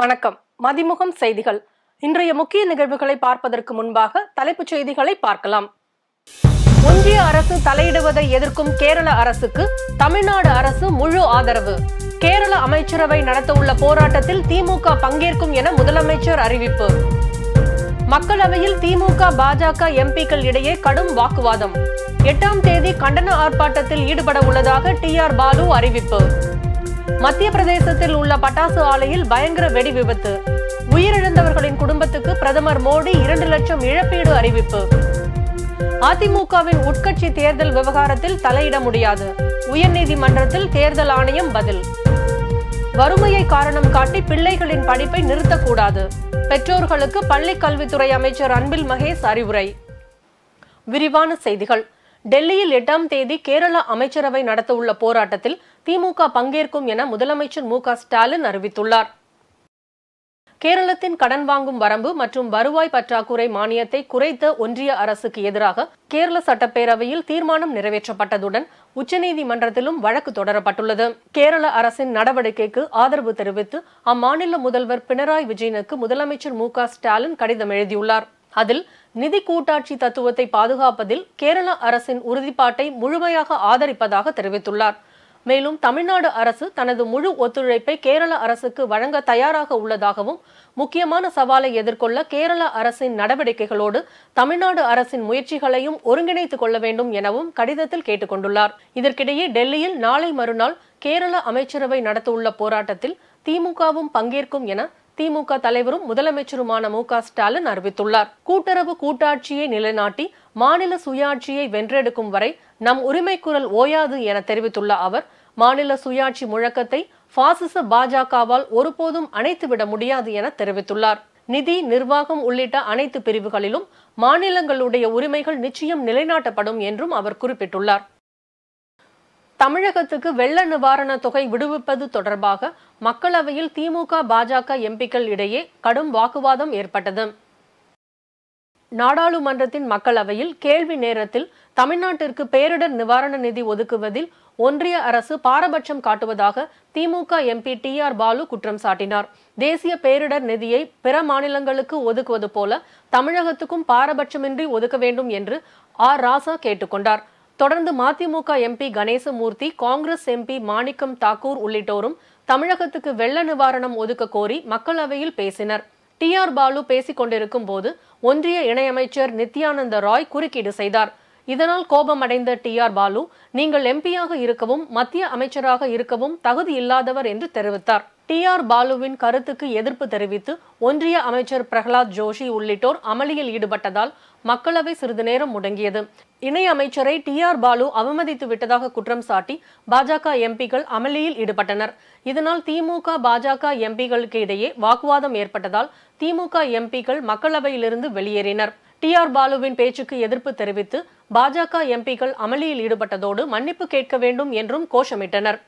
வணக்கம் மதிமுகம் செய்திகள் இன்றைய முக்கிய நிகழ்வுகளை பார்ப்பதற்கு முன்பாக தலைப்புச் செய்திகளை பார்க்கலாம் ஒன்றிய அரசு தலையிடுவதை எதிர்க்கும் கேரள அரசுக்கு தமிழ்நாடு அரசு முழு ஆதரவு கேரள அமைச்சரவை நடத்தவுள்ள போராட்டத்தில் திமுக பங்கேற்கும் என முதலமைச்சர் அறிவிப்பு மக்களவையில் திமுக பாஜக எம்பிக்கள் இடையே கடும் வாக்குவாதம் எட்டாம் தேதி கண்டன ஆர்ப்பாட்டத்தில் ஈடுபட உள்ளதாக டி ஆர் பாலு அறிவிப்பு மத்திய பிரதேசத்தில் உள்ள பட்டாசு ஆலையில் பயங்கர வெடி விபத்து உயிரிழந்தவர்களின் குடும்பத்துக்கு பிரதமர் மோடி இரண்டு லட்சம் இழப்பீடு அறிவிப்பு அதிமுகவின் உட்கட்சி தேர்தல் விவகாரத்தில் தலையிட முடியாது உயர்நீதிமன்றத்தில் தேர்தல் ஆணையம் பதில் வறுமையை காரணம் காட்டி பிள்ளைகளின் படிப்பை நிறுத்தக்கூடாது பெற்றோர்களுக்கு பள்ளி கல்வித்துறை அமைச்சர் அன்பில் மகேஷ் அறிவுரை விரிவான செய்திகள் டெல்லியில் எட்டாம் தேதி கேரளா அமைச்சரவை நடத்த உள்ள போராட்டத்தில் திமுக பங்கேற்கும் என முதலமைச்சர் மு ஸ்டாலின் அறிவித்துள்ளார் கேரளத்தின் கடன் வாங்கும் வரம்பு மற்றும் வருவாய் பற்றாக்குறை மானியத்தை குறைத்த ஒன்றிய அரசுக்கு எதிராக கேரள சட்டப்பேரவையில் தீர்மானம் நிறைவேற்றப்பட்டதுடன் உச்சநீதிமன்றத்திலும் வழக்கு தொடரப்பட்டுள்ளது கேரள அரசின் நடவடிக்கைக்கு ஆதரவு தெரிவித்து அம்மாநில முதல்வர் பினராயி விஜயனுக்கு முதலமைச்சர் மு ஸ்டாலின் கடிதம் எழுதியுள்ளார் அதில் நிதி கூட்டாட்சி தத்துவத்தை பாதுகாப்பதில் கேரள அரசின் உறுதிப்பாட்டை முழுமையாக ஆதரிப்பதாக தெரிவித்துள்ளார் மேலும் தமிழ்நாடு அரசு தனது முழு ஒத்துழைப்பை கேரள அரசுக்கு வழங்க தயாராக உள்ளதாகவும் முக்கியமான சவாலை எதிர்கொள்ள கேரள அரசின் நடவடிக்கைகளோடு தமிழ்நாடு அரசின் முயற்சிகளையும் ஒருங்கிணைத்துக் கொள்ள வேண்டும் எனவும் கடிதத்தில் கேட்டுக்கொண்டுள்ளார் இதற்கிடையே டெல்லியில் நாளை மறுநாள் கேரள அமைச்சரவை நடத்தவுள்ள போராட்டத்தில் திமுகவும் பங்கேற்கும் என திமுக தலைவரும் முதலமைச்சருமான மு ஸ்டாலின் அறிவித்துள்ளார் கூட்டுறவு கூட்டாட்சியை நிலைநாட்டி மாநில சுயாட்சியை வென்றெடுக்கும் வரை நம் உரிமை குரல் ஓயாது என தெரிவித்துள்ள அவர் மாநில சுயாட்சி முழக்கத்தை பாசிச பாஜகவால் ஒருபோதும் அணைத்துவிட முடியாது என தெரிவித்துள்ளார் நிதி நிர்வாகம் உள்ளிட்ட அனைத்து பிரிவுகளிலும் மாநிலங்களுடைய உரிமைகள் நிச்சயம் நிலைநாட்டப்படும் என்றும் அவர் குறிப்பிட்டுள்ளார் தமிழகத்துக்கு வெள்ள நிவாரண தொகை விடுவிப்பது தொடர்பாக மக்களவையில் திமுக பாஜக எம்பிக்கள் இடையே கடும் வாக்குவாதம் ஏற்பட்டது நாடாளுமன்றத்தின் மக்களவையில் கேள்வி நேரத்தில் தமிழ்நாட்டிற்கு பேரிடர் நிவாரண நிதி ஒதுக்குவதில் ஒன்றிய அரசு பாரபட்சம் காட்டுவதாக திமுக எம்பி டி ஆர் பாலு குற்றம் சாட்டினார் தேசிய பேரிடர் நிதியை பிற மாநிலங்களுக்கு ஒதுக்குவது போல தமிழகத்துக்கும் பாரபட்சமின்றி ஒதுக்க வேண்டும் என்று ஆர் ராசா கேட்டுக்கொண்டார் தொடர்ந்து மதிமுக எம்பி கணேசமூர்த்தி காங்கிரஸ் எம்பி மாணிக்கம் தாக்கூர் உள்ளிட்டோரும் தமிழகத்துக்கு வெள்ள நிவாரணம் ஒதுக்க கோரி மக்களவையில் பேசினர் டி ஆர் பாலு பேசிக் கொண்டிருக்கும் போது ஒன்றிய இணையமைச்சர் நித்யானந்த ராய் குறுக்கீடு செய்தார் இதனால் கோபமடைந்த டி ஆர் பாலு நீங்கள் எம்பியாக இருக்கவும் மத்திய அமைச்சராக இருக்கவும் தகுதி இல்லாதவர் என்று தெரிவித்தார் டி ஆர் பாலுவின் கருத்துக்கு எதிர்ப்பு தெரிவித்து ஒன்றிய அமைச்சர் பிரகலாத் ஜோஷி உள்ளிட்டோர் அமளியில் ஈடுபட்டதால் மக்களவை சிறிது நேரம் முடங்கியது இணை அமைச்சரை டி ஆர் பாலு அவமதித்து விட்டதாக குற்றம் சாட்டி பாஜக எம்பிக்கள் அமளியில் ஈடுபட்டனர் இதனால் திமுக பாஜக எம்பிகளுக்கு இடையே வாக்குவாதம் ஏற்பட்டதால் திமுக எம்பிகள் மக்களவையிலிருந்து வெளியேறினர் டி ஆர் பாலுவின் பேச்சுக்கு எதிர்ப்பு தெரிவித்து பாஜக எம்பிக்கள் அமளியில் ஈடுபட்டதோடு மன்னிப்பு கேட்க வேண்டும் என்றும் கோஷமிட்டனர்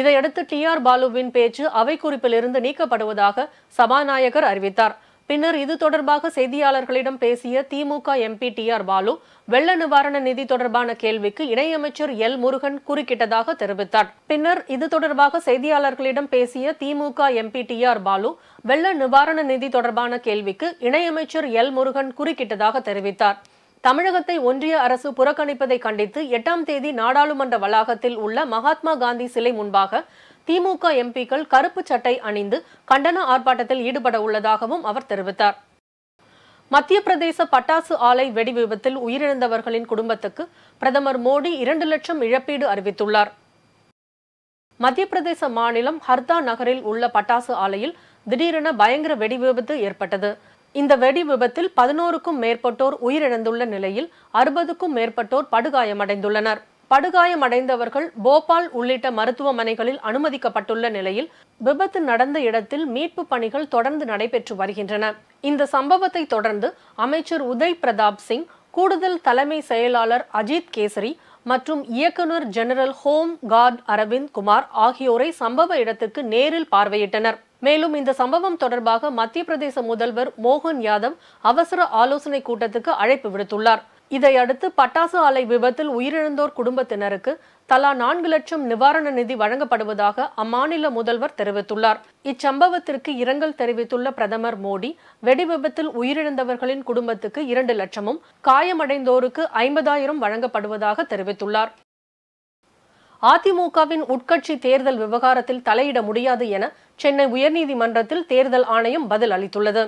இதையடுத்து டி ஆர் பாலுவின் பேச்சு அவை குறிப்பிலிருந்து நீக்கப்படுவதாக சபாநாயகர் அறிவித்தார் பின்னர் இது தொடர்பாக செய்தியாளர்களிடம் பேசிய திமுக எம்பி டி ஆர் பாலு வெள்ள நிவாரண நிதி தொடர்பான கேள்விக்கு இணையமைச்சர் எல் முருகன் குறுக்கிட்டதாக தெரிவித்தார் பின்னர் இது தொடர்பாக செய்தியாளர்களிடம் பேசிய திமுக எம்பி டி ஆர் பாலு வெள்ள நிவாரண நிதி தொடர்பான கேள்விக்கு இணையமைச்சர் எல் முருகன் குறுக்கிட்டதாக தெரிவித்தார் தமிழகத்தை ஒன்றிய அரசு புறக்கணிப்பதை கண்டித்து எட்டாம் தேதி நாடாளுமன்ற வளாகத்தில் உள்ள மகாத்மா காந்தி சிலை முன்பாக திமுக எம்பிக்கள் கருப்பு சட்டை அணிந்து கண்டன ஆர்ப்பாட்டத்தில் ஈடுபட உள்ளதாகவும் அவர் தெரிவித்தார் மத்திய பிரதேச பட்டாசு ஆலை வெடி விபத்தில் உயிரிழந்தவர்களின் குடும்பத்துக்கு பிரதமர் மோடி இரண்டு லட்சம் இழப்பீடு அறிவித்துள்ளார் மத்திய பிரதேச மாநிலம் ஹர்தா நகரில் உள்ள பட்டாசு ஆலையில் திடீரென பயங்கர வெடி விபத்து ஏற்பட்டது இந்த வெடி விபத்தில் பதினோருக்கும் மேற்பட்டோர் உயிரிழந்துள்ள நிலையில் அறுபதுக்கும் மேற்பட்டோர் படுகாயமடைந்துள்ளனர் படுகாயமடைந்தவர்கள் போபால் உள்ளிட்ட மருத்துவமனைகளில் அனுமதிக்கப்பட்டுள்ள நிலையில் விபத்து நடந்த இடத்தில் மீட்பு பணிகள் தொடர்ந்து நடைபெற்று வருகின்றன இந்த சம்பவத்தை தொடர்ந்து அமைச்சர் உதய் பிரதாப் சிங் கூடுதல் தலைமை செயலாளர் அஜித் கேசரி மற்றும் இயக்குநர் general home guard Arvind Kumar ஆகியோரை சம்பவ இடத்துக்கு நேரில் பார்வையிட்டனர் மேலும் இந்த சம்பவம் தொடர்பாக மத்திய பிரதேச முதல்வர் மோகன் யாதவ் அவசர ஆலோசனை கூட்டத்துக்கு அழைப்பு விடுத்துள்ளார் இதையடுத்து பட்டாசு ஆலை விபத்தில் உயிரிழந்தோர் குடும்பத்தினருக்கு தலா நான்கு லட்சம் நிவாரண நிதி வழங்கப்படுவதாக அம்மாநில முதல்வர் தெரிவித்துள்ளார் இச்சம்பவத்திற்கு இரங்கல் தெரிவித்துள்ள பிரதமர் மோடி வெடி விபத்தில் உயிரிழந்தவர்களின் குடும்பத்துக்கு இரண்டு லட்சமும் காயமடைந்தோருக்கு ஐம்பதாயிரம் வழங்கப்படுவதாக தெரிவித்துள்ளார் அதிமுகவின் உட்கட்சி தேர்தல் விவகாரத்தில் தலையிட முடியாது என சென்னை உயர்நீதிமன்றத்தில் தேர்தல் ஆணையம் பதில் அளித்துள்ளது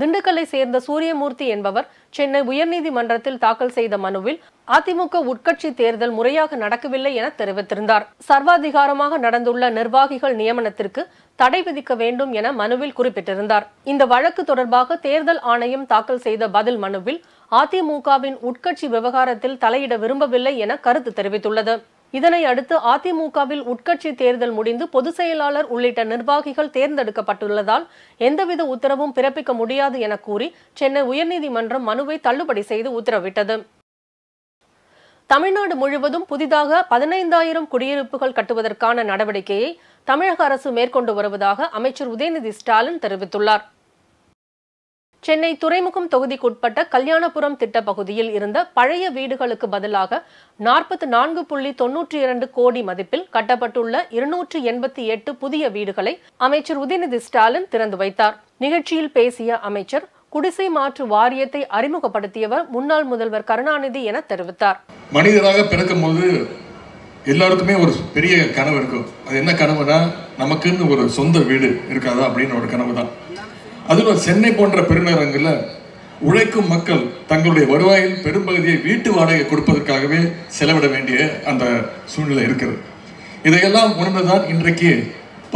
திண்டுக்கல்லை சேர்ந்த சூரியமூர்த்தி என்பவர் சென்னை உயர்நீதிமன்றத்தில் தாக்கல் செய்த மனுவில் அதிமுக உட்கட்சி தேர்தல் முறையாக நடக்கவில்லை என தெரிவித்திருந்தார் சர்வாதிகாரமாக நடந்துள்ள நிர்வாகிகள் நியமனத்திற்கு தடை விதிக்க வேண்டும் என மனுவில் குறிப்பிட்டிருந்தார் இந்த வழக்கு தொடர்பாக தேர்தல் ஆணையம் தாக்கல் செய்த பதில் மனுவில் அதிமுகவின் உட்கட்சி விவகாரத்தில் தலையிட விரும்பவில்லை என கருத்து தெரிவித்துள்ளது இதனை அடுத்து அதிமுகவில் உட்கட்சி தேர்தல் முடிந்து பொதுச் செயலாளர் உள்ளிட்ட நிர்வாகிகள் தேர்ந்தெடுக்கப்பட்டுள்ளதால் எந்தவித உத்தரவும் பிறப்பிக்க முடியாது என கூறி சென்னை உயர்நீதிமன்றம் மனுவை தள்ளுபடி செய்து உத்தரவிட்டது தமிழ்நாடு முழுவதும் புதிதாக பதினைந்தாயிரம் குடியிருப்புகள் கட்டுவதற்கான நடவடிக்கையை தமிழக அரசு மேற்கொண்டு வருவதாக அமைச்சர் உதயநிதி ஸ்டாலின் தெரிவித்துள்ளார் சென்னை துறைமுகம் தொகுதிக்குட்பட்ட கல்யாணபுரம் திட்ட பகுதியில் இருந்த பழைய வீடுகளுக்கு பதிலாக நாற்பத்தி நான்கு புள்ளி தொன்னூற்றி இரண்டு கோடி மதிப்பில் கட்டப்பட்டுள்ள இருநூற்று எண்பத்தி எட்டு புதிய வீடுகளை அமைச்சர் உதயநிதி ஸ்டாலின் திறந்து வைத்தார் நிகழ்ச்சியில் பேசிய அமைச்சர் குடிசை மாற்று வாரியத்தை அறிமுகப்படுத்தியவர் முன்னாள் முதல்வர் கருணாநிதி என தெரிவித்தார் மனிதராக பிறக்கும் போது எல்லாருக்குமே ஒரு பெரிய கனவு இருக்கும் அது என்ன கனவுனா நமக்குன்னு ஒரு சொந்த வீடு இருக்காதா அப்படின்னு ஒரு கனவு தான் அதுல சென்னை போன்ற பெருநகரங்களில் உழைக்கும் மக்கள் தங்களுடைய வருவாயில் பெரும்பகுதியை வீட்டு வாடகை கொடுப்பதற்காகவே செலவிட வேண்டிய அந்த சூழ்நிலை இருக்கிறது இதையெல்லாம் உணர்ந்துதான் இன்றைக்கு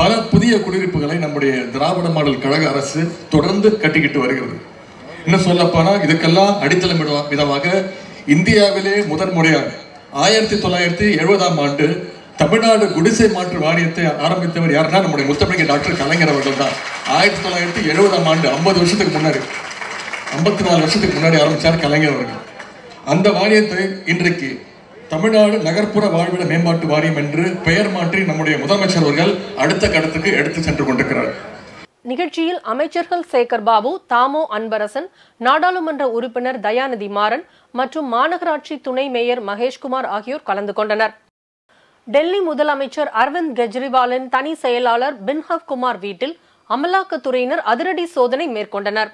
பல புதிய குடியிருப்புகளை நம்முடைய திராவிட மாடல் கழக அரசு தொடர்ந்து கட்டிக்கிட்டு வருகிறது என்ன சொல்லப்போனால் இதுக்கெல்லாம் அடித்தளமிடும் விதமாக இந்தியாவிலே முதன்முறையாக ஆயிரத்தி தொள்ளாயிரத்தி எழுபதாம் ஆண்டு தமிழ்நாடு குடிசை மாற்று வாரியத்தை ஆரம்பித்தவர் யாருன்னா நம்முடைய முத்தமிழக டாக்டர் கலைஞர் அவர்கள் தான் ஆயிரத்தி தொள்ளாயிரத்தி எழுபதாம் ஆண்டு ஐம்பது வருஷத்துக்கு முன்னாடி ஐம்பத்தி நாலு வருஷத்துக்கு முன்னாடி ஆரம்பித்தார் கலைஞர் அவர்கள் அந்த வாரியத்தை இன்றைக்கு தமிழ்நாடு நகர்ப்புற வாழ்விட மேம்பாட்டு வாரியம் என்று பெயர் மாற்றி நம்முடைய முதலமைச்சர் அவர்கள் அடுத்த கடத்துக்கு எடுத்து சென்று கொண்டிருக்கிறார் நிகழ்ச்சியில் அமைச்சர்கள் சேகர் பாபு தாமோ அன்பரசன் நாடாளுமன்ற உறுப்பினர் தயாநிதி மாறன் மற்றும் மாநகராட்சி துணை மேயர் மகேஷ்குமார் ஆகியோர் கலந்து கொண்டனர் டெல்லி முதலமைச்சர் அரவிந்த் கெஜ்ரிவாலின் தனி செயலாளர் பின்ஹப் குமார் வீட்டில் அமலாக்கத்துறையினர் அதிரடி சோதனை மேற்கொண்டனர்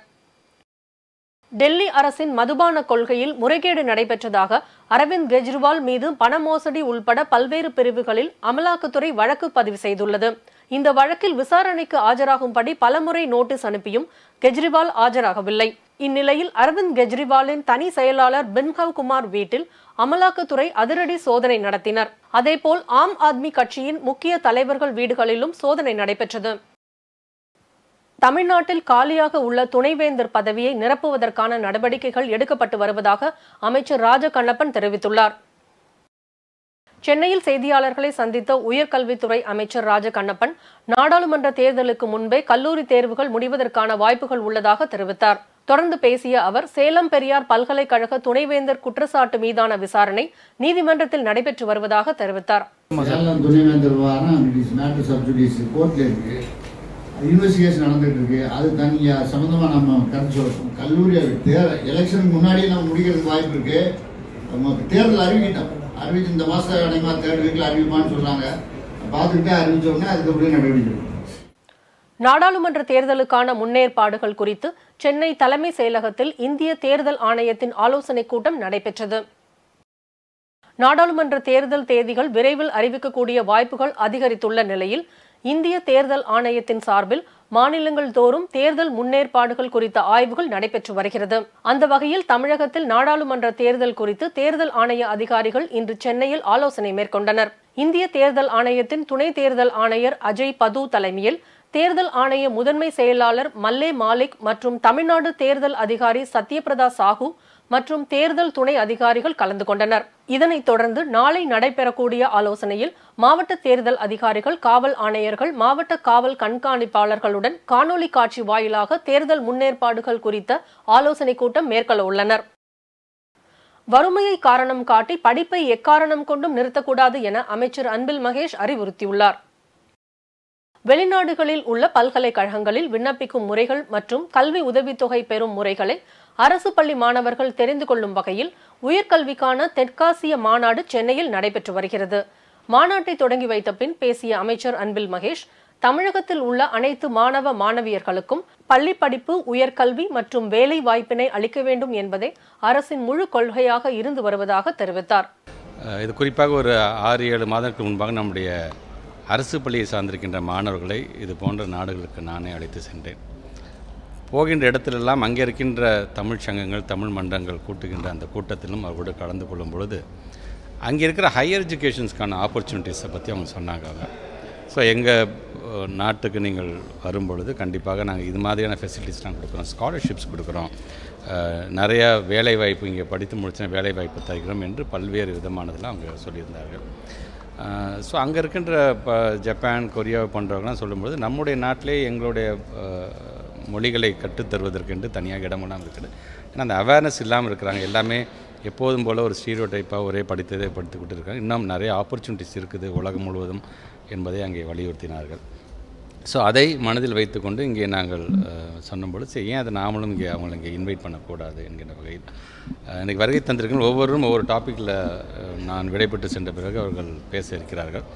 டெல்லி அரசின் மதுபான கொள்கையில் முறைகேடு நடைபெற்றதாக அரவிந்த் கெஜ்ரிவால் மீது பண மோசடி உள்பட பல்வேறு பிரிவுகளில் அமலாக்கத்துறை வழக்கு பதிவு செய்துள்ளது இந்த வழக்கில் விசாரணைக்கு ஆஜராகும்படி பலமுறை நோட்டீஸ் அனுப்பியும் கெஜ்ரிவால் ஆஜராகவில்லை இந்நிலையில் அரவிந்த் கெஜ்ரிவாலின் தனி செயலாளர் பின்ஹவ் குமார் வீட்டில் அமலாக்கத்துறை அதிரடி சோதனை நடத்தினர் அதேபோல் ஆம் ஆத்மி கட்சியின் முக்கிய தலைவர்கள் வீடுகளிலும் சோதனை நடைபெற்றது தமிழ்நாட்டில் காலியாக உள்ள துணைவேந்தர் பதவியை நிரப்புவதற்கான நடவடிக்கைகள் எடுக்கப்பட்டு வருவதாக அமைச்சர் ராஜகண்ணப்பன் தெரிவித்துள்ளார் சென்னையில் செய்தியாளர்களை சந்தித்த உயர்கல்வித்துறை அமைச்சர் ராஜ கண்ணப்பன் நாடாளுமன்ற தேர்தலுக்கு முன்பே கல்லூரி தேர்வுகள் முடிவதற்கான வாய்ப்புகள் உள்ளதாக தெரிவித்தார் தொடர்ந்து பேசிய அவர் சேலம் பெரியார் பல்கலைக்கழக துணைவேந்தர் குற்றச்சாட்டு மீதான விசாரணை நீதிமன்றத்தில் நடைபெற்று வருவதாக தெரிவித்தார் இன்வெஸ்டிகேஷன் நடந்துட்டு இருக்கு அது தனியா நம்ம கருத்து கல்லூரி எலெக்ஷனுக்கு முன்னாடியே நம்ம முடிக்கிறதுக்கு வாய்ப்பு இருக்கு தேர்தல் அறிவிக்கிட்டோம் அறிவிச்சு இந்த மாதம் அடைமா தேர்ட் வீக்ல அறிவிப்பான்னு சொல்கிறாங்க பாத்துக்கிட்டே அறிவிச்சோடனே அதுக்கப்புறம் நடவடிக்கை நாடாளுமன்ற தேர்தலுக்கான முன்னேற்பாடுகள் குறித்து சென்னை தலைமை செயலகத்தில் இந்திய தேர்தல் ஆணையத்தின் ஆலோசனைக் கூட்டம் நடைபெற்றது நாடாளுமன்ற தேர்தல் தேதிகள் விரைவில் அறிவிக்கக்கூடிய வாய்ப்புகள் அதிகரித்துள்ள நிலையில் இந்திய தேர்தல் ஆணையத்தின் சார்பில் மாநிலங்கள் தோறும் தேர்தல் முன்னேற்பாடுகள் குறித்த ஆய்வுகள் நடைபெற்று வருகிறது அந்த வகையில் தமிழகத்தில் நாடாளுமன்ற தேர்தல் குறித்து தேர்தல் ஆணைய அதிகாரிகள் இன்று சென்னையில் ஆலோசனை மேற்கொண்டனர் இந்திய தேர்தல் ஆணையத்தின் துணை தேர்தல் ஆணையர் அஜய் பது தலைமையில் தேர்தல் ஆணைய முதன்மை செயலாளர் மல்லே மாலிக் மற்றும் தமிழ்நாடு தேர்தல் அதிகாரி சத்யபிரதா சாஹூ மற்றும் தேர்தல் துணை அதிகாரிகள் கலந்து கொண்டனர் இதனைத் தொடர்ந்து நாளை நடைபெறக்கூடிய ஆலோசனையில் மாவட்ட தேர்தல் அதிகாரிகள் காவல் ஆணையர்கள் மாவட்ட காவல் கண்காணிப்பாளர்களுடன் காணொலி காட்சி வாயிலாக தேர்தல் முன்னேற்பாடுகள் குறித்த ஆலோசனைக் கூட்டம் மேற்கொள்ள உள்ளனர் வறுமையை காரணம் காட்டி படிப்பை எக்காரணம் கொண்டும் நிறுத்தக்கூடாது என அமைச்சர் அன்பில் மகேஷ் அறிவுறுத்தியுள்ளார் வெளிநாடுகளில் உள்ள பல்கலைக்கழகங்களில் விண்ணப்பிக்கும் முறைகள் மற்றும் கல்வி உதவித்தொகை பெறும் முறைகளை அரசு பள்ளி மாணவர்கள் தெரிந்து கொள்ளும் வகையில் உயர்கல்விக்கான தெற்காசிய மாநாடு சென்னையில் நடைபெற்று வருகிறது மாநாட்டை தொடங்கி வைத்த பின் பேசிய அமைச்சர் அன்பில் மகேஷ் தமிழகத்தில் உள்ள அனைத்து மாணவ மாணவியர்களுக்கும் பள்ளி படிப்பு உயர்கல்வி மற்றும் வேலை வாய்ப்பினை அளிக்க வேண்டும் என்பதே அரசின் முழு கொள்கையாக இருந்து வருவதாக தெரிவித்தார் இது குறிப்பாக ஒரு ஆறு ஏழு மாதத்திற்கு முன்பாக நம்முடைய அரசு பள்ளியை சார்ந்திருக்கின்ற மாணவர்களை இது போன்ற நாடுகளுக்கு நானே அழைத்து சென்றேன் போகின்ற இடத்திலெல்லாம் அங்கே இருக்கின்ற தமிழ் சங்கங்கள் தமிழ் மன்றங்கள் கூட்டுகின்ற அந்த கூட்டத்திலும் கூட கலந்து கொள்ளும் பொழுது அங்கே இருக்கிற ஹையர் எஜுகேஷன்ஸ்க்கான ஆப்பர்ச்சுனிட்டிஸை பற்றி அவங்க சொன்னாங்க ஸோ எங்கள் நாட்டுக்கு நீங்கள் வரும்பொழுது கண்டிப்பாக நாங்கள் இது மாதிரியான ஃபெசிலிட்டிஸ்லாம் கொடுக்குறோம் ஸ்காலர்ஷிப்ஸ் கொடுக்குறோம் நிறையா வேலைவாய்ப்பு இங்கே படித்து வேலை வேலைவாய்ப்பு தருகிறோம் என்று பல்வேறு விதமானதெல்லாம் அவங்க சொல்லியிருந்தார்கள் ஸோ அங்கே இருக்கின்ற இப்போ ஜப்பான் கொரியாவை போன்றவர்கள்லாம் சொல்லும்பொழுது நம்முடைய நாட்டிலே எங்களுடைய மொழிகளை கற்றுத்தருவதற்கென்று தனியாக இடமெல்லாம் இருக்குது ஏன்னா அந்த அவேர்னஸ் இல்லாமல் இருக்கிறாங்க எல்லாமே எப்போதும் போல் ஒரு ஸ்டீரியோ டைப்பாக ஒரே படித்ததே படித்துக்கிட்டு இருக்காங்க இன்னும் நிறைய ஆப்பர்ச்சுனிட்டிஸ் இருக்குது உலகம் முழுவதும் என்பதை அங்கே வலியுறுத்தினார்கள் ஸோ அதை மனதில் வைத்துக்கொண்டு இங்கே நாங்கள் சொன்னபோது சரி ஏன் அதை நாமளும் இங்கே அவங்களை இங்கே இன்வைட் பண்ணக்கூடாது என்கின்ற வகையில் இன்றைக்கி வருகை தந்திருக்கணும் ஒவ்வொருவரும் ஒவ்வொரு டாப்பிக்கில் நான் விடைபெற்று சென்ற பிறகு அவர்கள் பேச இருக்கிறார்கள்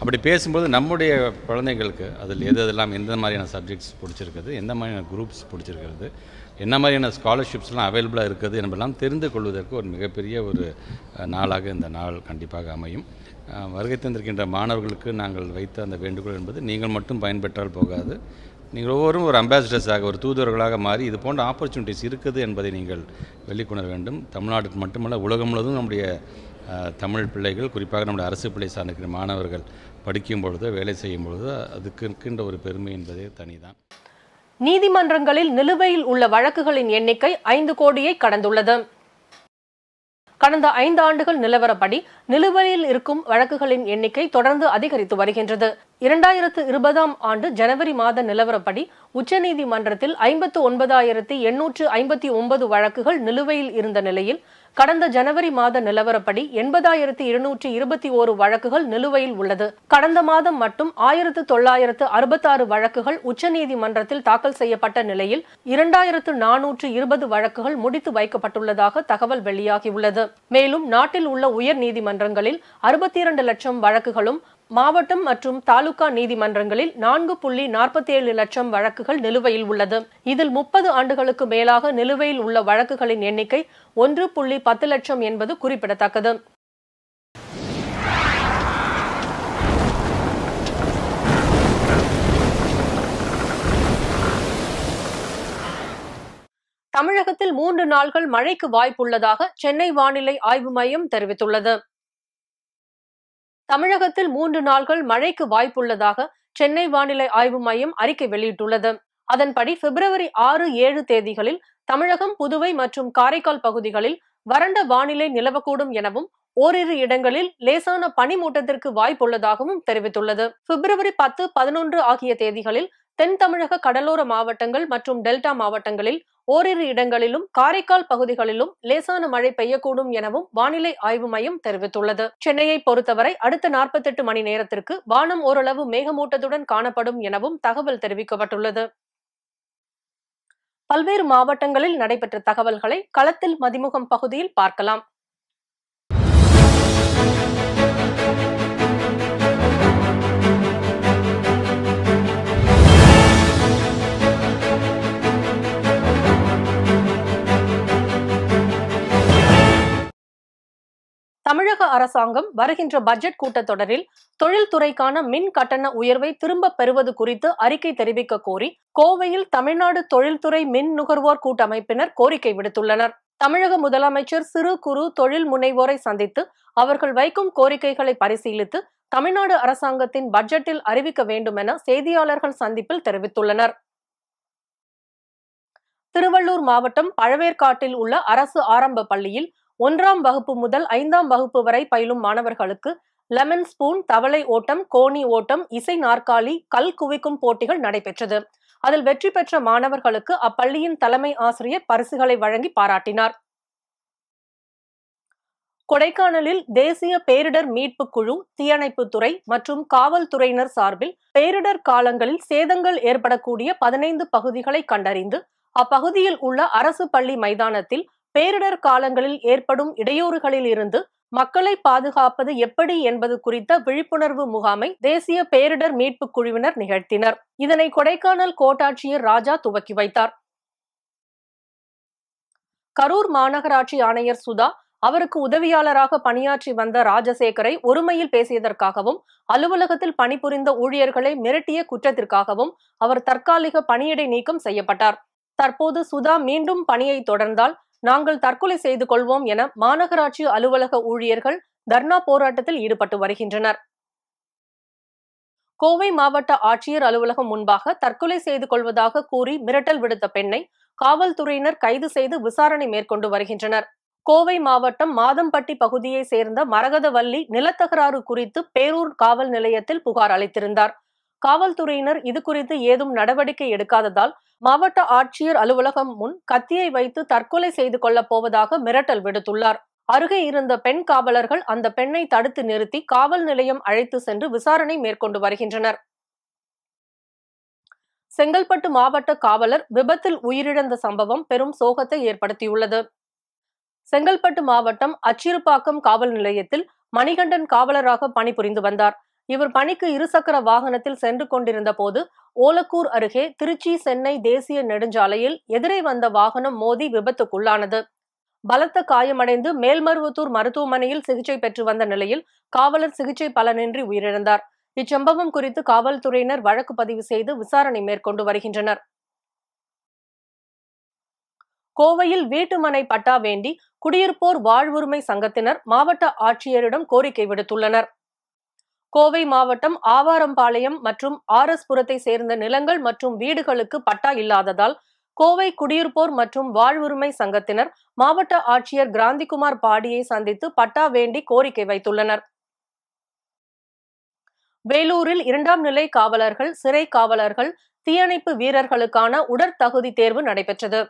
அப்படி பேசும்போது நம்முடைய குழந்தைங்களுக்கு அதில் எது எதெல்லாம் எந்த மாதிரியான சப்ஜெக்ட்ஸ் பிடிச்சிருக்குது எந்த மாதிரியான குரூப்ஸ் பிடிச்சிருக்கிறது என்ன மாதிரியான ஸ்காலர்ஷிப்ஸ்லாம் அவைலபிளாக இருக்குது என்பதெல்லாம் தெரிந்து கொள்வதற்கு ஒரு மிகப்பெரிய ஒரு நாளாக இந்த நாள் கண்டிப்பாக அமையும் வருகை தந்திருக்கின்ற மாணவர்களுக்கு நாங்கள் வைத்த அந்த வேண்டுகோள் என்பது நீங்கள் மட்டும் பயன்பெற்றால் போகாது நீங்கள் ஒவ்வொரும் ஒரு அம்பாசிடர்ஸாக ஒரு தூதுவர்களாக மாறி இது போன்ற ஆப்பர்ச்சுனிட்டிஸ் இருக்குது என்பதை நீங்கள் வெளிக்கொணர வேண்டும் தமிழ்நாட்டுக்கு மட்டுமல்ல உலகம் முழுவதும் நம்முடைய தமிழ் பிள்ளைகள் குறிப்பாக நம்முடைய அரசு பிள்ளை சார்ந்திருக்கிற மாணவர்கள் படிக்கும் பொழுதோ வேலை செய்யும் பொழுதோ அதுக்கு இருக்கின்ற ஒரு பெருமை என்பதே தனிதான் நீதிமன்றங்களில் நிலுவையில் உள்ள வழக்குகளின் எண்ணிக்கை ஐந்து கோடியை கடந்துள்ளது கடந்த ஐந்து ஆண்டுகள் நிலவரப்படி நிலுவையில் இருக்கும் வழக்குகளின் எண்ணிக்கை தொடர்ந்து அதிகரித்து வருகின்றது இரண்டாயிரத்து இருபதாம் ஆண்டு ஜனவரி மாத நிலவரப்படி உச்சநீதிமன்றத்தில் ஐம்பத்து ஒன்பதாயிரத்தி எண்ணூற்று ஐம்பத்தி ஒன்பது வழக்குகள் நிலுவையில் இருந்த நிலையில் கடந்த ஜனவரி மாத நிலவரப்படி எண்பதாயிரத்தி இருநூற்றி இருபத்தி ஓரு வழக்குகள் நிலுவையில் உள்ளது கடந்த மாதம் மட்டும் ஆயிரத்து தொள்ளாயிரத்து அறுபத்தாறு வழக்குகள் உச்சநீதிமன்றத்தில் தாக்கல் செய்யப்பட்ட நிலையில் இரண்டாயிரத்து நானூற்று இருபது வழக்குகள் முடித்து வைக்கப்பட்டுள்ளதாக தகவல் வெளியாகியுள்ளது மேலும் நாட்டில் உள்ள உயர் நீதிமன்றங்களில் அறுபத்தி இரண்டு லட்சம் வழக்குகளும் மாவட்டம் மற்றும் தாலுகா நீதிமன்றங்களில் நான்கு புள்ளி நாற்பத்தி ஏழு லட்சம் வழக்குகள் நிலுவையில் உள்ளது இதில் முப்பது ஆண்டுகளுக்கு மேலாக நிலுவையில் உள்ள வழக்குகளின் எண்ணிக்கை ஒன்று புள்ளி பத்து லட்சம் என்பது குறிப்பிடத்தக்கது தமிழகத்தில் மூன்று நாள்கள் மழைக்கு வாய்ப்புள்ளதாக சென்னை வானிலை ஆய்வு மையம் தெரிவித்துள்ளது தமிழகத்தில் மூன்று நாள்கள் மழைக்கு வாய்ப்புள்ளதாக சென்னை வானிலை ஆய்வு மையம் அறிக்கை வெளியிட்டுள்ளது அதன்படி பிப்ரவரி ஆறு ஏழு தேதிகளில் தமிழகம் புதுவை மற்றும் காரைக்கால் பகுதிகளில் வறண்ட வானிலை நிலவக்கூடும் எனவும் ஓரிரு இடங்களில் லேசான பனிமூட்டத்திற்கு வாய்ப்புள்ளதாகவும் தெரிவித்துள்ளது பிப்ரவரி பத்து பதினொன்று ஆகிய தேதிகளில் தென் தமிழக கடலோர மாவட்டங்கள் மற்றும் டெல்டா மாவட்டங்களில் ஓரிரு இடங்களிலும் காரைக்கால் பகுதிகளிலும் லேசான மழை பெய்யக்கூடும் எனவும் வானிலை ஆய்வு மையம் தெரிவித்துள்ளது சென்னையை பொறுத்தவரை அடுத்த நாற்பத்தெட்டு மணி நேரத்திற்கு வானம் ஓரளவு மேகமூட்டத்துடன் காணப்படும் எனவும் தகவல் தெரிவிக்கப்பட்டுள்ளது பல்வேறு மாவட்டங்களில் நடைபெற்ற தகவல்களை களத்தில் மதிமுகம் பகுதியில் பார்க்கலாம் தமிழக அரசாங்கம் வருகின்ற பட்ஜெட் கூட்டத்தொடரில் தொழில்துறைக்கான மின் கட்டண உயர்வை திரும்ப பெறுவது குறித்து அறிக்கை தெரிவிக்க கோரி கோவையில் தமிழ்நாடு தொழில்துறை மின் நுகர்வோர் கூட்டமைப்பினர் கோரிக்கை விடுத்துள்ளனர் தமிழக முதலமைச்சர் சிறு குறு தொழில் முனைவோரை சந்தித்து அவர்கள் வைக்கும் கோரிக்கைகளை பரிசீலித்து தமிழ்நாடு அரசாங்கத்தின் பட்ஜெட்டில் அறிவிக்க வேண்டும் என செய்தியாளர்கள் சந்திப்பில் தெரிவித்துள்ளனர் திருவள்ளூர் மாவட்டம் பழவேற்காட்டில் உள்ள அரசு ஆரம்ப பள்ளியில் ஒன்றாம் வகுப்பு முதல் ஐந்தாம் வகுப்பு வரை பயிலும் மாணவர்களுக்கு லெமன் ஸ்பூன் தவளை ஓட்டம் கோணி ஓட்டம் இசை நாற்காலி கல் குவிக்கும் போட்டிகள் நடைபெற்றது அதில் வெற்றி பெற்ற மாணவர்களுக்கு அப்பள்ளியின் தலைமை ஆசிரியர் பரிசுகளை வழங்கி பாராட்டினார் கொடைக்கானலில் தேசிய பேரிடர் மீட்பு குழு தீயணைப்பு துறை மற்றும் காவல்துறையினர் சார்பில் பேரிடர் காலங்களில் சேதங்கள் ஏற்படக்கூடிய பதினைந்து பகுதிகளை கண்டறிந்து அப்பகுதியில் உள்ள அரசு பள்ளி மைதானத்தில் பேரிடர் காலங்களில் ஏற்படும் இடையூறுகளில் இருந்து மக்களை பாதுகாப்பது எப்படி என்பது குறித்த விழிப்புணர்வு முகாமை தேசிய பேரிடர் மீட்பு குழுவினர் நிகழ்த்தினர் இதனை கொடைக்கானல் கோட்டாட்சியர் ராஜா துவக்கி வைத்தார் கரூர் மாநகராட்சி ஆணையர் சுதா அவருக்கு உதவியாளராக பணியாற்றி வந்த ராஜசேகரை ஒருமையில் பேசியதற்காகவும் அலுவலகத்தில் பணிபுரிந்த ஊழியர்களை மிரட்டிய குற்றத்திற்காகவும் அவர் தற்காலிக பணியிடை நீக்கம் செய்யப்பட்டார் தற்போது சுதா மீண்டும் பணியை தொடர்ந்தால் நாங்கள் தற்கொலை செய்து கொள்வோம் என மாநகராட்சி அலுவலக ஊழியர்கள் தர்ணா போராட்டத்தில் ஈடுபட்டு வருகின்றனர் கோவை மாவட்ட ஆட்சியர் அலுவலகம் முன்பாக தற்கொலை செய்து கொள்வதாக கூறி மிரட்டல் விடுத்த பெண்ணை காவல்துறையினர் கைது செய்து விசாரணை மேற்கொண்டு வருகின்றனர் கோவை மாவட்டம் மாதம்பட்டி பகுதியை சேர்ந்த மரகதவல்லி நிலத்தகராறு குறித்து பேரூர் காவல் நிலையத்தில் புகார் அளித்திருந்தார் காவல்துறையினர் இது குறித்து ஏதும் நடவடிக்கை எடுக்காததால் மாவட்ட ஆட்சியர் அலுவலகம் முன் கத்தியை வைத்து தற்கொலை செய்து கொள்ளப் போவதாக மிரட்டல் விடுத்துள்ளார் அருகே இருந்த பெண் காவலர்கள் அந்த பெண்ணை தடுத்து நிறுத்தி காவல் நிலையம் அழைத்து சென்று விசாரணை மேற்கொண்டு வருகின்றனர் செங்கல்பட்டு மாவட்ட காவலர் விபத்தில் உயிரிழந்த சம்பவம் பெரும் சோகத்தை ஏற்படுத்தியுள்ளது செங்கல்பட்டு மாவட்டம் அச்சிறுப்பாக்கம் காவல் நிலையத்தில் மணிகண்டன் காவலராக பணிபுரிந்து வந்தார் இவர் பணிக்கு இருசக்கர வாகனத்தில் சென்று கொண்டிருந்த போது ஓலக்கூர் அருகே திருச்சி சென்னை தேசிய நெடுஞ்சாலையில் எதிரே வந்த வாகனம் மோதி விபத்துக்குள்ளானது பலத்த காயமடைந்து மேல்மருவத்தூர் மருத்துவமனையில் சிகிச்சை பெற்று வந்த நிலையில் காவலர் சிகிச்சை பலனின்றி உயிரிழந்தார் இச்சம்பவம் குறித்து காவல்துறையினர் வழக்கு பதிவு செய்து விசாரணை மேற்கொண்டு வருகின்றனர் கோவையில் வீட்டுமனை பட்டா வேண்டி குடியிருப்போர் வாழ்வுரிமை சங்கத்தினர் மாவட்ட ஆட்சியரிடம் கோரிக்கை விடுத்துள்ளனர் கோவை மாவட்டம் ஆவாரம்பாளையம் மற்றும் ஆர் எஸ் புரத்தை சேர்ந்த நிலங்கள் மற்றும் வீடுகளுக்கு பட்டா இல்லாததால் கோவை குடியிருப்போர் மற்றும் வாழ்வுரிமை சங்கத்தினர் மாவட்ட ஆட்சியர் கிராந்திகுமார் பாடியை சந்தித்து பட்டா வேண்டி கோரிக்கை வைத்துள்ளனர் வேலூரில் இரண்டாம் நிலை காவலர்கள் சிறை காவலர்கள் தீயணைப்பு வீரர்களுக்கான உடற்தகுதி தேர்வு நடைபெற்றது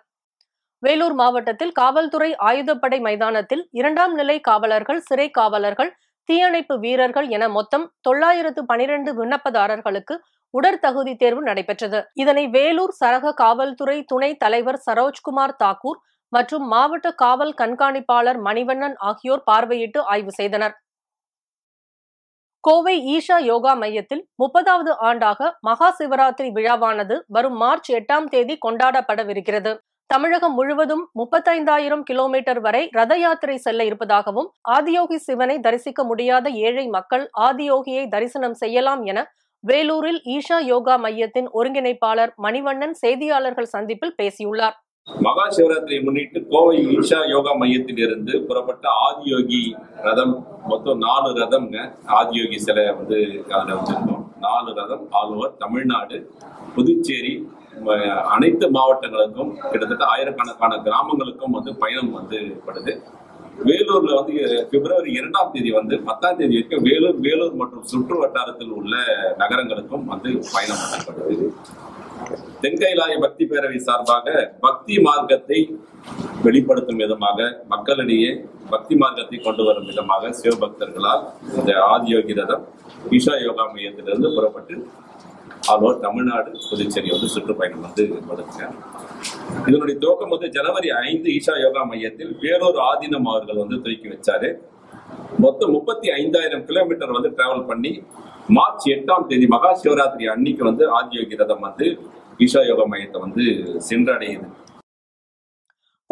வேலூர் மாவட்டத்தில் காவல்துறை ஆயுதப்படை மைதானத்தில் இரண்டாம் நிலை காவலர்கள் சிறை காவலர்கள் தீயணைப்பு வீரர்கள் என மொத்தம் தொள்ளாயிரத்து பனிரெண்டு விண்ணப்பதாரர்களுக்கு உடற்தகுதி தேர்வு நடைபெற்றது இதனை வேலூர் சரக காவல்துறை துணை தலைவர் சரோஜ்குமார் தாக்கூர் மற்றும் மாவட்ட காவல் கண்காணிப்பாளர் மணிவண்ணன் ஆகியோர் பார்வையிட்டு ஆய்வு செய்தனர் கோவை ஈஷா யோகா மையத்தில் முப்பதாவது ஆண்டாக மகா சிவராத்திரி விழாவானது வரும் மார்ச் எட்டாம் தேதி கொண்டாடப்படவிருக்கிறது தமிழகம் முழுவதும் முப்பத்தைந்தாயிரம் கிலோமீட்டர் வரை ரத யாத்திரை செல்ல இருப்பதாகவும் ஆதியோகி சிவனை தரிசிக்க முடியாத ஏழை மக்கள் ஆதியோகியை தரிசனம் செய்யலாம் என வேலூரில் ஈஷா யோகா மையத்தின் ஒருங்கிணைப்பாளர் மணிவண்ணன் செய்தியாளர்கள் சந்திப்பில் பேசியுள்ளார் மகா சிவராத்திரியை முன்னிட்டு கோவை ஈஷா யோகா மையத்தில் இருந்து புறப்பட்ட ஆதியோகி ரதம் மொத்தம் நாலு ரதம்ங்க ஆதியோகி சிலை வந்து அதில் வச்சிருந்தோம் நாலு ரதம் ஆல் ஓவர் தமிழ்நாடு புதுச்சேரி அனைத்து மாவட்டங்களுக்கும் கிட்டத்தட்ட ஆயிரக்கணக்கான கிராமங்களுக்கும் வந்து பயணம் வந்து படுது வேலூர்ல வந்து பிப்ரவரி இரண்டாம் தேதி வந்து பத்தாம் தேதி வரைக்கும் வேலூர் வேலூர் மற்றும் சுற்று வட்டாரத்தில் உள்ள நகரங்களுக்கும் வந்து பயணம் பண்ணப்படுது தென்கைலாய பக்தி பேரவை சார்பாக பக்தி மார்க்கத்தை வெளிப்படுத்தும் விதமாக மக்களிடையே பக்தி மார்க்கத்தை கொண்டு வரும் விதமாக சிவபக்தர்களால் இந்த ஆதியோகி ரதம் ஈஷா யோகா மையத்திலிருந்து புறப்பட்டு ஆல் தமிழ்நாடு புதுச்சேரி வந்து சுற்றுப்பயணம் வந்து வருகிறேன் இதனுடைய துவக்கம் வந்து ஜனவரி ஐந்து ஈஷா யோகா மையத்தில் வேறொரு ஆதீனம் அவர்கள் வந்து துவக்கி வச்சாரு மொத்தம் முப்பத்தி ஐந்தாயிரம் கிலோமீட்டர் வந்து டிராவல் பண்ணி மார்ச் எட்டாம் தேதி மகா சிவராத்திரி அன்னைக்கு வந்து ஆதியோகி ரதம் வந்து ஈஷா யோக மையத்தை வந்து சென்றடையுது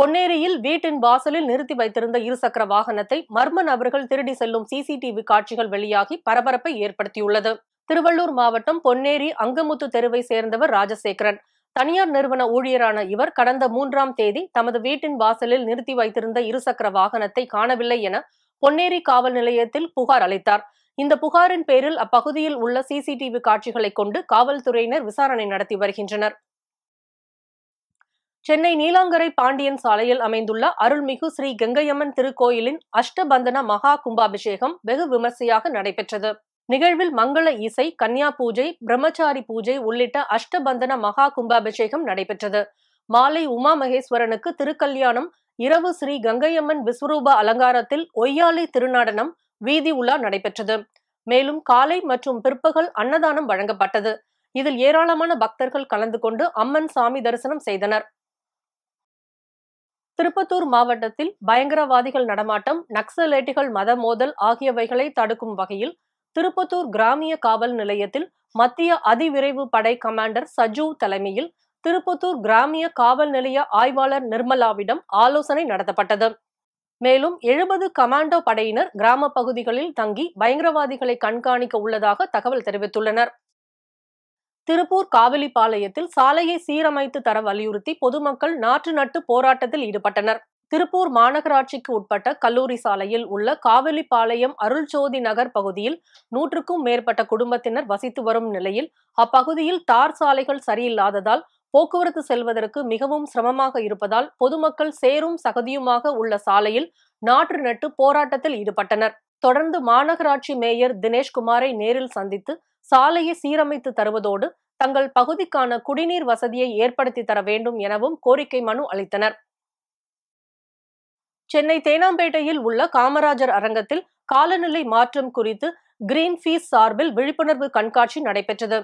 பொன்னேரியில் வீட்டின் வாசலில் நிறுத்தி வைத்திருந்த இருசக்கர வாகனத்தை மர்ம நபர்கள் திருடி செல்லும் சிசிடிவி காட்சிகள் வெளியாகி பரபரப்பை ஏற்படுத்தியுள்ளது திருவள்ளூர் மாவட்டம் பொன்னேரி அங்கமுத்து தெருவை சேர்ந்தவர் ராஜசேகரன் தனியார் நிறுவன ஊழியரான இவர் கடந்த மூன்றாம் தேதி தமது வீட்டின் வாசலில் நிறுத்தி வைத்திருந்த இருசக்கர வாகனத்தை காணவில்லை என பொன்னேரி காவல் நிலையத்தில் புகார் அளித்தார் இந்த புகாரின் பேரில் அப்பகுதியில் உள்ள சிசிடிவி காட்சிகளை கொண்டு காவல்துறையினர் விசாரணை நடத்தி வருகின்றனர் சென்னை நீலாங்கரை பாண்டியன் சாலையில் அமைந்துள்ள அருள்மிகு ஸ்ரீ கங்கையம்மன் திருக்கோயிலின் அஷ்டபந்தன மகா கும்பாபிஷேகம் வெகு விமர்சையாக நடைபெற்றது நிகழ்வில் மங்கள இசை கன்யா பூஜை பிரம்மச்சாரி பூஜை உள்ளிட்ட அஷ்டபந்தன மகா கும்பாபிஷேகம் நடைபெற்றது மாலை உமா மகேஸ்வரனுக்கு திருக்கல்யாணம் இரவு ஸ்ரீ கங்கையம்மன் விஸ்வரூப அலங்காரத்தில் ஒய்யாலை திருநாடனம் வீதி உலா நடைபெற்றது மேலும் காலை மற்றும் பிற்பகல் அன்னதானம் வழங்கப்பட்டது இதில் ஏராளமான பக்தர்கள் கலந்து கொண்டு அம்மன் சாமி தரிசனம் செய்தனர் திருப்பத்தூர் மாவட்டத்தில் பயங்கரவாதிகள் நடமாட்டம் நக்சலேட்டுகள் மத மோதல் ஆகியவைகளை தடுக்கும் வகையில் திருப்பத்தூர் கிராமிய காவல் நிலையத்தில் மத்திய அதிவிரைவு படை கமாண்டர் சஜு தலைமையில் திருப்பத்தூர் கிராமிய காவல் நிலைய ஆய்வாளர் நிர்மலாவிடம் ஆலோசனை நடத்தப்பட்டது மேலும் எழுபது கமாண்டோ படையினர் கிராம பகுதிகளில் தங்கி பயங்கரவாதிகளை கண்காணிக்க உள்ளதாக தகவல் தெரிவித்துள்ளனர் திருப்பூர் காவலிப்பாளையத்தில் சாலையை சீரமைத்து தர வலியுறுத்தி பொதுமக்கள் நாற்று நட்டு போராட்டத்தில் ஈடுபட்டனர் திருப்பூர் மாநகராட்சிக்கு உட்பட்ட கல்லூரி சாலையில் உள்ள காவிரிப்பாளையம் அருள்ஜோதி நகர் பகுதியில் நூற்றுக்கும் மேற்பட்ட குடும்பத்தினர் வசித்து வரும் நிலையில் அப்பகுதியில் தார் சாலைகள் சரியில்லாததால் போக்குவரத்து செல்வதற்கு மிகவும் சிரமமாக இருப்பதால் பொதுமக்கள் சேரும் சகதியுமாக உள்ள சாலையில் நாற்று நட்டு போராட்டத்தில் ஈடுபட்டனர் தொடர்ந்து மாநகராட்சி மேயர் தினேஷ்குமாரை நேரில் சந்தித்து சாலையை சீரமைத்து தருவதோடு தங்கள் பகுதிக்கான குடிநீர் வசதியை ஏற்படுத்தி தர வேண்டும் எனவும் கோரிக்கை மனு அளித்தனர் சென்னை தேனாம்பேட்டையில் உள்ள காமராஜர் அரங்கத்தில் காலநிலை மாற்றம் குறித்து கிரீன் பீஸ் சார்பில் விழிப்புணர்வு கண்காட்சி நடைபெற்றது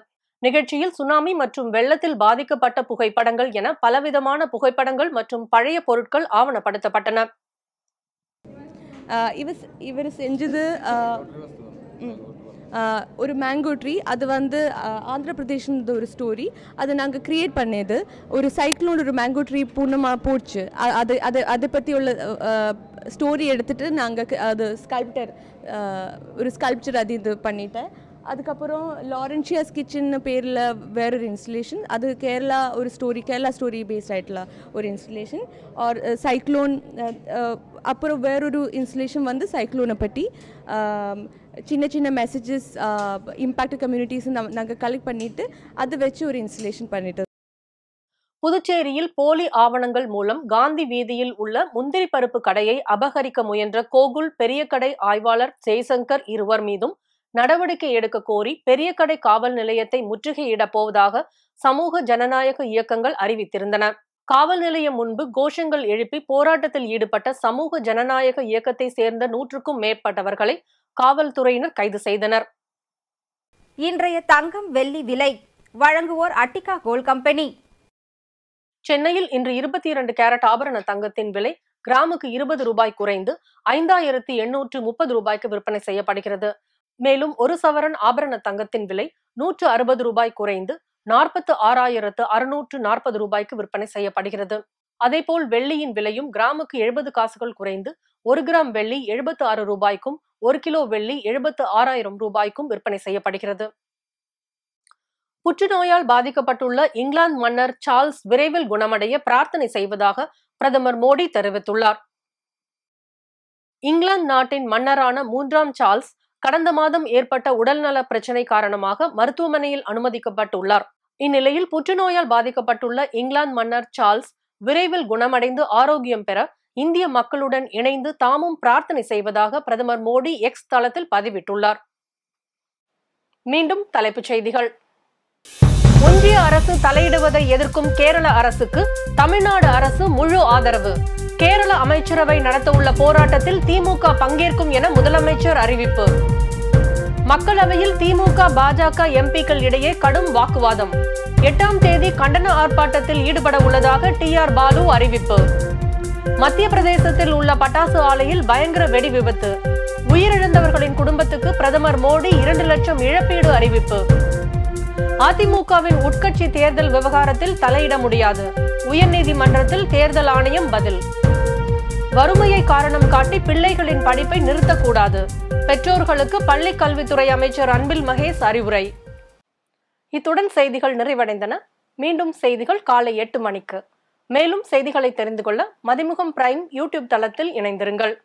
நிகழ்ச்சியில் சுனாமி மற்றும் வெள்ளத்தில் பாதிக்கப்பட்ட புகைப்படங்கள் என பலவிதமான புகைப்படங்கள் மற்றும் பழைய பொருட்கள் ஆவணப்படுத்தப்பட்டன இவர் இவர் செஞ்சது ஒரு மேங்கோ ட்ரீ அது வந்து ஆந்திர பிரதேஷ்ன்றது ஒரு ஸ்டோரி அதை நாங்கள் க்ரியேட் பண்ணது ஒரு சைக்கிளோட ஒரு மேங்கோ ட்ரீ பூர்ணமாக போச்சு அது அது அதை பற்றி உள்ள ஸ்டோரி எடுத்துகிட்டு நாங்கள் அது ஸ்கல்ப்டர் ஒரு ஸ்கல்ப்சர் அது இது பண்ணிட்டேன் அதுக்கப்புறம் லாரன்ஷியாஸ் கிச்சன் பேரில் வேற ஒரு இன்ஸ்டலேஷன் அது கேரளா ஒரு ஸ்டோரி கேரளா ஸ்டோரி பேஸ்ட் ஆகிட்டுல ஒரு இன்ஸ்டலேஷன் ஆர் சைக்ளோன் அப்புறம் வேறொரு இன்ஸ்டலேஷன் வந்து சைக்ளோனை பற்றி சின்ன சின்ன மெசேஜஸ் இம்பாக்ட் கம்யூனிட்டிஸ் நாங்கள் கலெக்ட் பண்ணிட்டு அதை வச்சு ஒரு இன்ஸ்டலேஷன் பண்ணிட்டு புதுச்சேரியில் போலி ஆவணங்கள் மூலம் காந்தி வீதியில் உள்ள முந்திரி பருப்பு கடையை அபகரிக்க முயன்ற கோகுல் பெரிய கடை ஆய்வாளர் ஜெய்சங்கர் இருவர் மீதும் நடவடிக்கை எடுக்க கோரி பெரிய கடை காவல் நிலையத்தை முற்றுகையிடப் போவதாக சமூக ஜனநாயக இயக்கங்கள் அறிவித்திருந்தன காவல் நிலையம் முன்பு கோஷங்கள் எழுப்பி போராட்டத்தில் ஈடுபட்ட சமூக ஜனநாயக இயக்கத்தை சேர்ந்த நூற்றுக்கும் மேற்பட்டவர்களை காவல்துறையினர் கைது செய்தனர் இன்றைய தங்கம் வெள்ளி விலை வழங்குவோர் அட்டிகா கோல் கம்பெனி சென்னையில் இன்று இருபத்தி இரண்டு கேரட் ஆபரண தங்கத்தின் விலை கிராமுக்கு இருபது ரூபாய் குறைந்து ஐந்தாயிரத்தி எண்ணூற்று முப்பது ரூபாய்க்கு விற்பனை செய்யப்படுகிறது மேலும் ஒரு சவரன் ஆபரண தங்கத்தின் விலை நூற்று அறுபது ரூபாய் குறைந்து நாற்பத்து ஆறாயிரத்து அறுநூற்று நாற்பது ரூபாய்க்கு விற்பனை செய்யப்படுகிறது அதேபோல் வெள்ளியின் விலையும் கிராமுக்கு எழுபது காசுகள் குறைந்து ஒரு கிராம் வெள்ளி எழுபத்து ஆறு ரூபாய்க்கும் ஒரு கிலோ வெள்ளி எழுபத்து ஆறாயிரம் ரூபாய்க்கும் விற்பனை செய்யப்படுகிறது புற்றுநோயால் பாதிக்கப்பட்டுள்ள இங்கிலாந்து மன்னர் சார்ல்ஸ் விரைவில் குணமடைய பிரார்த்தனை செய்வதாக பிரதமர் மோடி தெரிவித்துள்ளார் இங்கிலாந்து நாட்டின் மன்னரான மூன்றாம் சார்ல்ஸ் கடந்த மாதம் ஏற்பட்ட உடல்நல பிரச்சினை காரணமாக மருத்துவமனையில் அனுமதிக்கப்பட்டுள்ளார் இந்நிலையில் புற்றுநோயால் பாதிக்கப்பட்டுள்ள இங்கிலாந்து மன்னர் சார்ல்ஸ் விரைவில் குணமடைந்து ஆரோக்கியம் பெற இந்திய மக்களுடன் இணைந்து தாமும் பிரார்த்தனை செய்வதாக பிரதமர் மோடி எக்ஸ் தளத்தில் பதிவிட்டுள்ளார் மீண்டும் தலைப்புச் செய்திகள் ஒன்றிய அரசு தலையிடுவதை எதிர்க்கும் கேரள அரசுக்கு தமிழ்நாடு அரசு முழு ஆதரவு கேரள அமைச்சரவை நடத்தவுள்ள போராட்டத்தில் திமுக பங்கேற்கும் என முதலமைச்சர் அறிவிப்பு மக்களவையில் திமுக பாஜக எம்பிக்கள் இடையே கடும் வாக்குவாதம் எட்டாம் தேதி கண்டன ஆர்ப்பாட்டத்தில் ஈடுபட உள்ளதாக டி ஆர் பாலு அறிவிப்பு மத்திய பிரதேசத்தில் உள்ள பட்டாசு ஆலையில் பயங்கர வெடி விபத்து உயிரிழந்தவர்களின் குடும்பத்துக்கு பிரதமர் மோடி இரண்டு லட்சம் இழப்பீடு அறிவிப்பு அதிமுகவின் உட்கட்சி தேர்தல் விவகாரத்தில் தலையிட முடியாது உயர்நீதிமன்றத்தில் தேர்தல் ஆணையம் பதில் வறுமையை காரணம் காட்டி பிள்ளைகளின் படிப்பை நிறுத்தக்கூடாது பெற்றோர்களுக்கு பள்ளி கல்வித்துறை அமைச்சர் அன்பில் மகேஷ் அறிவுரை இத்துடன் செய்திகள் நிறைவடைந்தன மீண்டும் செய்திகள் காலை எட்டு மணிக்கு மேலும் செய்திகளை தெரிந்து கொள்ள மதிமுகம் பிரைம் யூடியூப் தளத்தில் இணைந்திருங்கள்